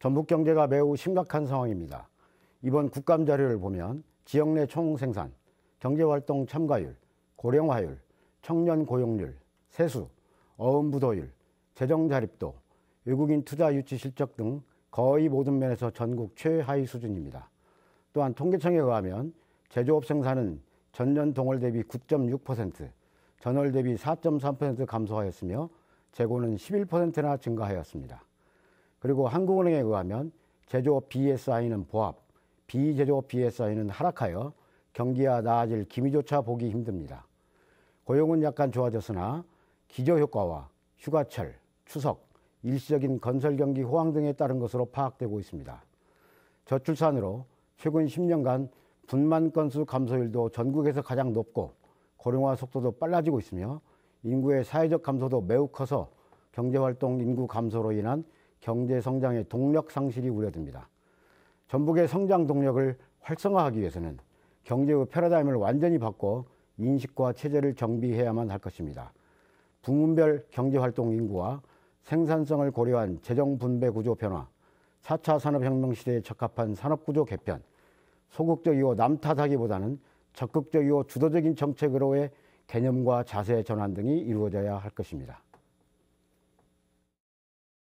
전북 경제가 매우 심각한 상황입니다. 이번 국감 자료를 보면 지역 내 총생산, 경제활동 참가율, 고령화율, 청년 고용률, 세수, 어음부도율, 재정자립도, 외국인 투자 유치 실적 등 거의 모든 면에서 전국 최하위 수준입니다. 또한 통계청에 의하면 제조업 생산은 전년 동월 대비 9.6%, 전월 대비 4.3% 감소하였으며 재고는 11%나 증가하였습니다. 그리고 한국은행에 의하면 제조업 BSI는 보합, 비제조업 BSI는 하락하여 경기가 나아질 기미조차 보기 힘듭니다. 고용은 약간 좋아졌으나 기저효과와 휴가철, 추석, 일시적인 건설 경기 호황 등에 따른 것으로 파악되고 있습니다. 저출산으로 최근 10년간 분만 건수 감소율도 전국에서 가장 높고 고령화 속도도 빨라지고 있으며 인구의 사회적 감소도 매우 커서 경제활동 인구 감소로 인한 경제 성장의 동력 상실이 우려됩니다. 전북의 성장 동력을 활성화하기 위해서는 경제의 패러다임을 완전히 바꿔 인식과 체제를 정비해야만 할 것입니다. 부문별 경제활동 인구와 생산성을 고려한 재정 분배 구조 변화, 4차 산업혁명 시대에 적합한 산업구조 개편, 소극적이고 남탓하기보다는 적극적이고 주도적인 정책으로의 개념과 자세 전환 등이 이루어져야 할 것입니다.